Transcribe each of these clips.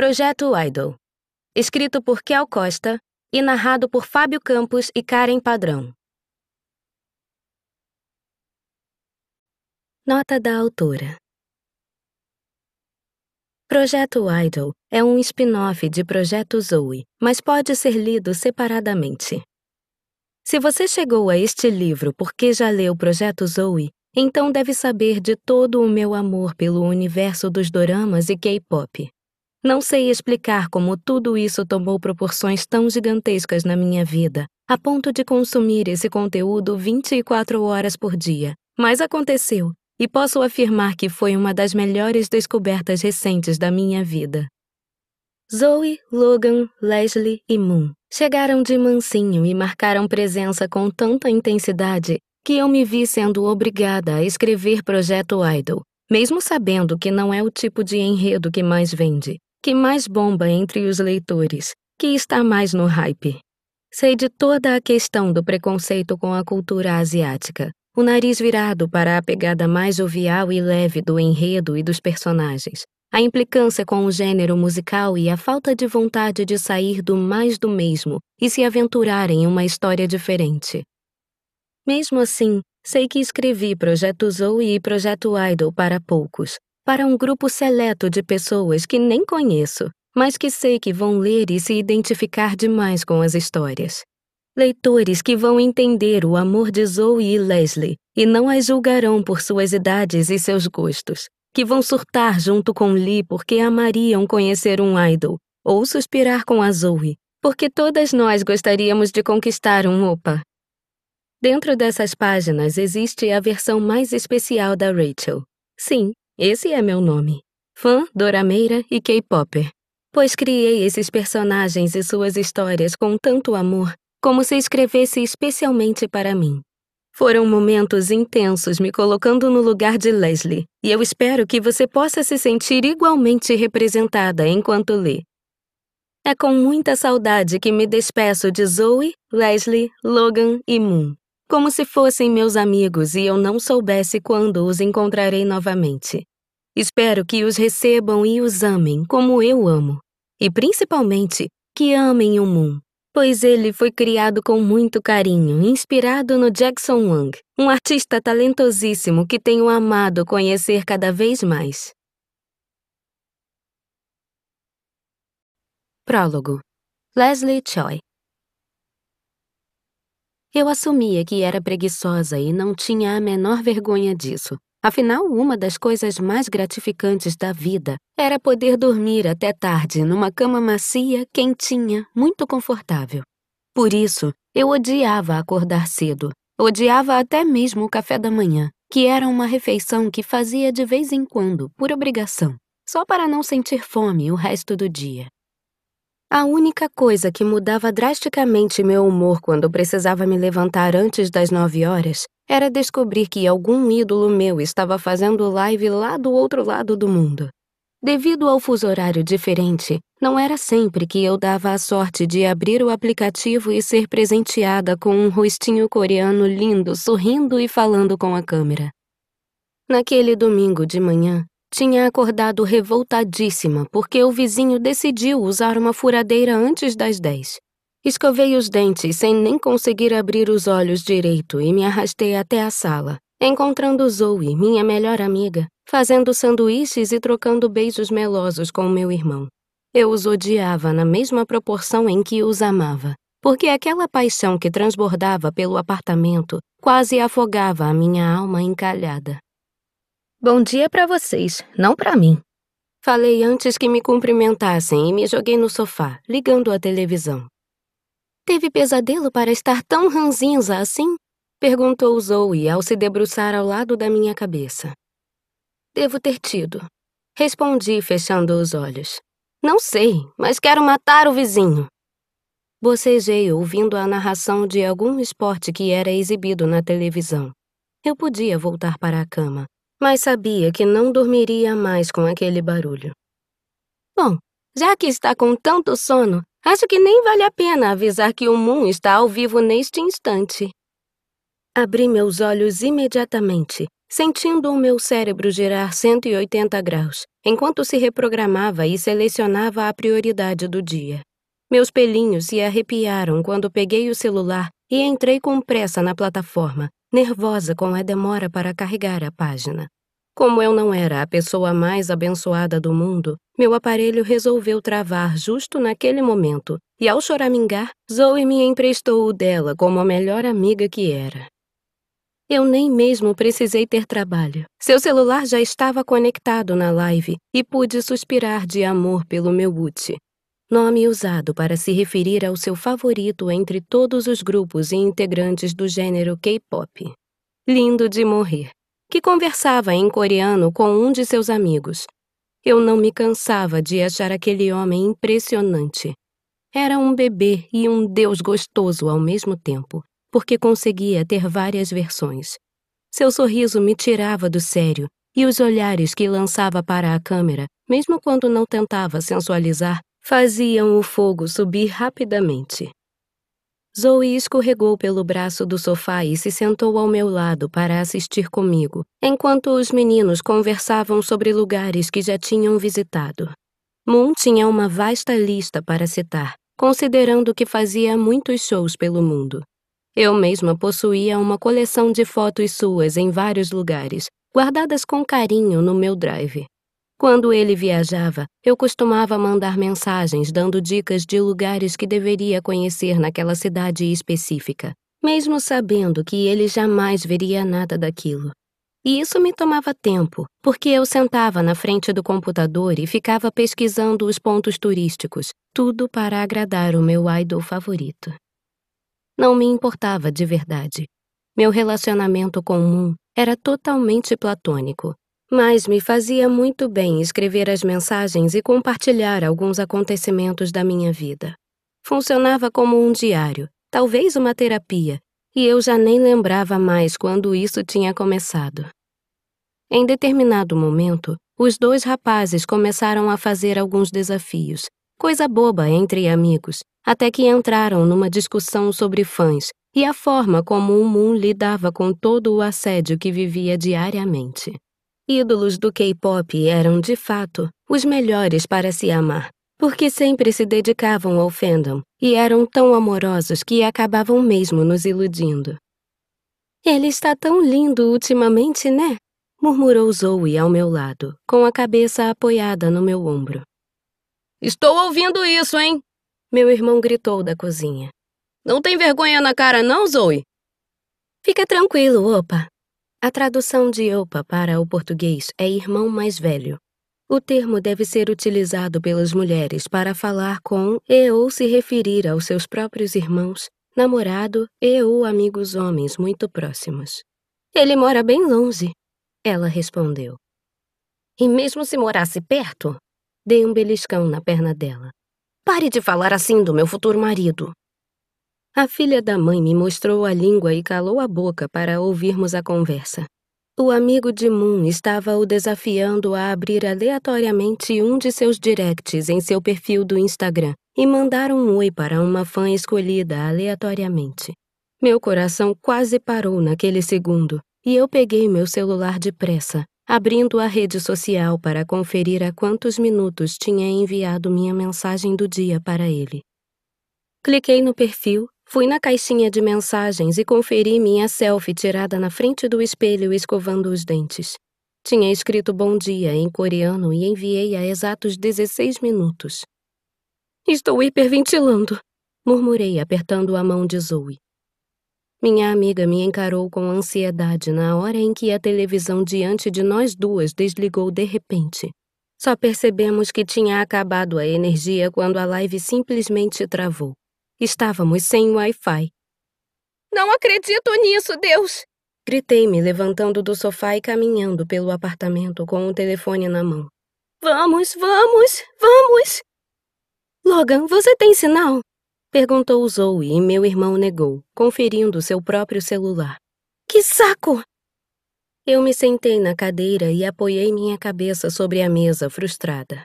Projeto Idol. Escrito por Kel Costa e narrado por Fábio Campos e Karen Padrão. Nota da autora. Projeto Idol é um spin-off de Projeto Zoe, mas pode ser lido separadamente. Se você chegou a este livro porque já leu Projeto Zoe, então deve saber de todo o meu amor pelo universo dos doramas e K-pop. Não sei explicar como tudo isso tomou proporções tão gigantescas na minha vida, a ponto de consumir esse conteúdo 24 horas por dia. Mas aconteceu, e posso afirmar que foi uma das melhores descobertas recentes da minha vida. Zoe, Logan, Leslie e Moon chegaram de mansinho e marcaram presença com tanta intensidade que eu me vi sendo obrigada a escrever Projeto Idol, mesmo sabendo que não é o tipo de enredo que mais vende que mais bomba entre os leitores, que está mais no hype. Sei de toda a questão do preconceito com a cultura asiática, o nariz virado para a pegada mais jovial e leve do enredo e dos personagens, a implicância com o gênero musical e a falta de vontade de sair do mais do mesmo e se aventurar em uma história diferente. Mesmo assim, sei que escrevi Projeto Zoe e Projeto Idol para poucos, para um grupo seleto de pessoas que nem conheço, mas que sei que vão ler e se identificar demais com as histórias. Leitores que vão entender o amor de Zoe e Leslie e não as julgarão por suas idades e seus gostos, que vão surtar junto com Lee porque amariam conhecer um idol ou suspirar com a Zoe, porque todas nós gostaríamos de conquistar um opa. Dentro dessas páginas existe a versão mais especial da Rachel. Sim, esse é meu nome. Fã, dorameira e K-Popper. Pois criei esses personagens e suas histórias com tanto amor, como se escrevesse especialmente para mim. Foram momentos intensos me colocando no lugar de Leslie, e eu espero que você possa se sentir igualmente representada enquanto lê. É com muita saudade que me despeço de Zoe, Leslie, Logan e Moon, como se fossem meus amigos e eu não soubesse quando os encontrarei novamente. Espero que os recebam e os amem como eu amo, e principalmente que amem o Moon, pois ele foi criado com muito carinho, inspirado no Jackson Wang, um artista talentosíssimo que tenho amado conhecer cada vez mais. Prólogo Leslie Choi Eu assumia que era preguiçosa e não tinha a menor vergonha disso. Afinal, uma das coisas mais gratificantes da vida era poder dormir até tarde numa cama macia, quentinha, muito confortável. Por isso, eu odiava acordar cedo, odiava até mesmo o café da manhã, que era uma refeição que fazia de vez em quando, por obrigação, só para não sentir fome o resto do dia. A única coisa que mudava drasticamente meu humor quando precisava me levantar antes das nove horas era descobrir que algum ídolo meu estava fazendo live lá do outro lado do mundo. Devido ao fuso horário diferente, não era sempre que eu dava a sorte de abrir o aplicativo e ser presenteada com um rostinho coreano lindo sorrindo e falando com a câmera. Naquele domingo de manhã, tinha acordado revoltadíssima porque o vizinho decidiu usar uma furadeira antes das dez. Escovei os dentes sem nem conseguir abrir os olhos direito e me arrastei até a sala, encontrando Zoe, minha melhor amiga, fazendo sanduíches e trocando beijos melosos com meu irmão. Eu os odiava na mesma proporção em que os amava, porque aquela paixão que transbordava pelo apartamento quase afogava a minha alma encalhada. Bom dia para vocês, não para mim. Falei antes que me cumprimentassem e me joguei no sofá, ligando a televisão. Teve pesadelo para estar tão ranzinza assim? Perguntou Zoe ao se debruçar ao lado da minha cabeça. Devo ter tido. Respondi, fechando os olhos. Não sei, mas quero matar o vizinho. Bocejei ouvindo a narração de algum esporte que era exibido na televisão. Eu podia voltar para a cama, mas sabia que não dormiria mais com aquele barulho. Bom, já que está com tanto sono, acho que nem vale a pena avisar que o Moon está ao vivo neste instante. Abri meus olhos imediatamente, sentindo o meu cérebro girar 180 graus, enquanto se reprogramava e selecionava a prioridade do dia. Meus pelinhos se arrepiaram quando peguei o celular e entrei com pressa na plataforma, nervosa com a demora para carregar a página. Como eu não era a pessoa mais abençoada do mundo, meu aparelho resolveu travar justo naquele momento, e ao choramingar, Zoe me emprestou o dela como a melhor amiga que era. Eu nem mesmo precisei ter trabalho. Seu celular já estava conectado na live e pude suspirar de amor pelo meu Uti, nome usado para se referir ao seu favorito entre todos os grupos e integrantes do gênero K-pop. Lindo de morrer, que conversava em coreano com um de seus amigos. Eu não me cansava de achar aquele homem impressionante. Era um bebê e um deus gostoso ao mesmo tempo, porque conseguia ter várias versões. Seu sorriso me tirava do sério e os olhares que lançava para a câmera, mesmo quando não tentava sensualizar, faziam o fogo subir rapidamente. Zoe escorregou pelo braço do sofá e se sentou ao meu lado para assistir comigo, enquanto os meninos conversavam sobre lugares que já tinham visitado. Moon tinha uma vasta lista para citar, considerando que fazia muitos shows pelo mundo. Eu mesma possuía uma coleção de fotos suas em vários lugares, guardadas com carinho no meu drive. Quando ele viajava, eu costumava mandar mensagens dando dicas de lugares que deveria conhecer naquela cidade específica, mesmo sabendo que ele jamais veria nada daquilo. E isso me tomava tempo, porque eu sentava na frente do computador e ficava pesquisando os pontos turísticos, tudo para agradar o meu idol favorito. Não me importava de verdade. Meu relacionamento com Moon era totalmente platônico, mas me fazia muito bem escrever as mensagens e compartilhar alguns acontecimentos da minha vida. Funcionava como um diário, talvez uma terapia, e eu já nem lembrava mais quando isso tinha começado. Em determinado momento, os dois rapazes começaram a fazer alguns desafios, coisa boba entre amigos, até que entraram numa discussão sobre fãs e a forma como o Moon lidava com todo o assédio que vivia diariamente ídolos do K-pop eram, de fato, os melhores para se amar, porque sempre se dedicavam ao fandom e eram tão amorosos que acabavam mesmo nos iludindo. Ele está tão lindo ultimamente, né? murmurou Zoe ao meu lado, com a cabeça apoiada no meu ombro. Estou ouvindo isso, hein? Meu irmão gritou da cozinha. Não tem vergonha na cara, não, Zoe? Fica tranquilo, opa. A tradução de opa para o português é irmão mais velho. O termo deve ser utilizado pelas mulheres para falar com e ou se referir aos seus próprios irmãos, namorado e ou amigos homens muito próximos. Ele mora bem longe, ela respondeu. E mesmo se morasse perto? Dei um beliscão na perna dela. Pare de falar assim do meu futuro marido. A filha da mãe me mostrou a língua e calou a boca para ouvirmos a conversa. O amigo de Moon estava o desafiando a abrir aleatoriamente um de seus directs em seu perfil do Instagram e mandar um oi para uma fã escolhida aleatoriamente. Meu coração quase parou naquele segundo e eu peguei meu celular depressa, abrindo a rede social para conferir a quantos minutos tinha enviado minha mensagem do dia para ele. Cliquei no perfil Fui na caixinha de mensagens e conferi minha selfie tirada na frente do espelho escovando os dentes. Tinha escrito bom dia em coreano e enviei a exatos 16 minutos. Estou hiperventilando, murmurei, apertando a mão de Zoe. Minha amiga me encarou com ansiedade na hora em que a televisão diante de nós duas desligou de repente. Só percebemos que tinha acabado a energia quando a live simplesmente travou. Estávamos sem Wi-Fi. Não acredito nisso, Deus! Gritei, me levantando do sofá e caminhando pelo apartamento com o telefone na mão. Vamos, vamos, vamos! Logan, você tem sinal? Perguntou Zoe e meu irmão negou, conferindo seu próprio celular. Que saco! Eu me sentei na cadeira e apoiei minha cabeça sobre a mesa, frustrada.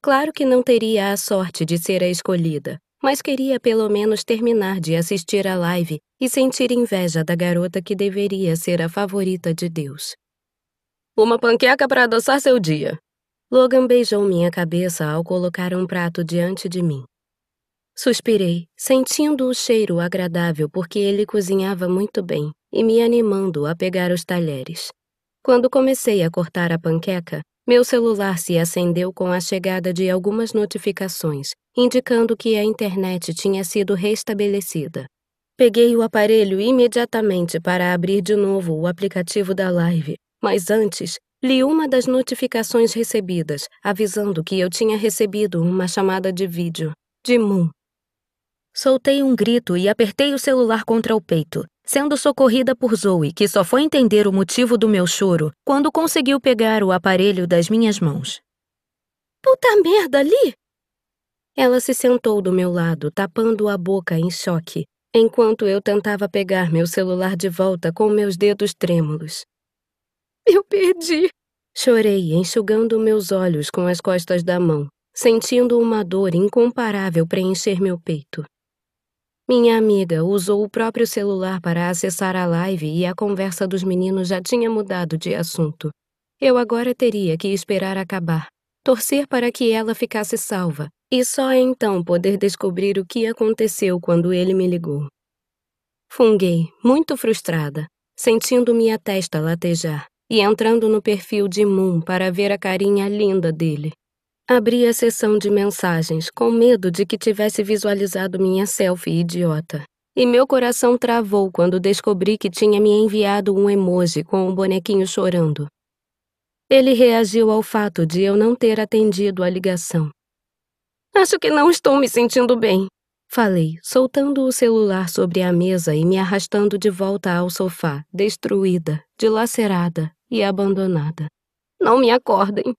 Claro que não teria a sorte de ser a escolhida, mas queria pelo menos terminar de assistir a live e sentir inveja da garota que deveria ser a favorita de Deus. Uma panqueca para adoçar seu dia. Logan beijou minha cabeça ao colocar um prato diante de mim. Suspirei, sentindo o cheiro agradável porque ele cozinhava muito bem e me animando a pegar os talheres. Quando comecei a cortar a panqueca, meu celular se acendeu com a chegada de algumas notificações indicando que a internet tinha sido restabelecida. Peguei o aparelho imediatamente para abrir de novo o aplicativo da Live, mas antes li uma das notificações recebidas, avisando que eu tinha recebido uma chamada de vídeo de Moon. Soltei um grito e apertei o celular contra o peito, sendo socorrida por Zoe, que só foi entender o motivo do meu choro quando conseguiu pegar o aparelho das minhas mãos. Puta merda, Li! Ela se sentou do meu lado, tapando a boca em choque, enquanto eu tentava pegar meu celular de volta com meus dedos trêmulos. Eu perdi! Chorei, enxugando meus olhos com as costas da mão, sentindo uma dor incomparável preencher meu peito. Minha amiga usou o próprio celular para acessar a live e a conversa dos meninos já tinha mudado de assunto. Eu agora teria que esperar acabar, torcer para que ela ficasse salva e só então poder descobrir o que aconteceu quando ele me ligou. Funguei, muito frustrada, sentindo minha testa latejar e entrando no perfil de Moon para ver a carinha linda dele. Abri a seção de mensagens com medo de que tivesse visualizado minha selfie idiota. E meu coração travou quando descobri que tinha me enviado um emoji com um bonequinho chorando. Ele reagiu ao fato de eu não ter atendido a ligação Acho que não estou me sentindo bem. Falei, soltando o celular sobre a mesa e me arrastando de volta ao sofá, destruída, dilacerada e abandonada. Não me acordem.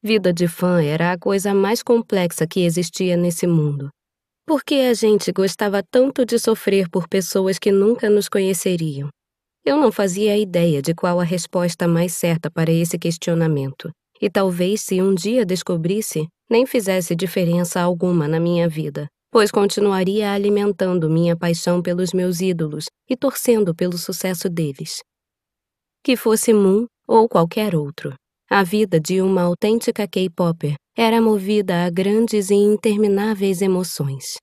Vida de fã era a coisa mais complexa que existia nesse mundo. Por que a gente gostava tanto de sofrer por pessoas que nunca nos conheceriam? Eu não fazia ideia de qual a resposta mais certa para esse questionamento. E talvez se um dia descobrisse, nem fizesse diferença alguma na minha vida, pois continuaria alimentando minha paixão pelos meus ídolos e torcendo pelo sucesso deles. Que fosse Moon ou qualquer outro, a vida de uma autêntica K-Popper era movida a grandes e intermináveis emoções.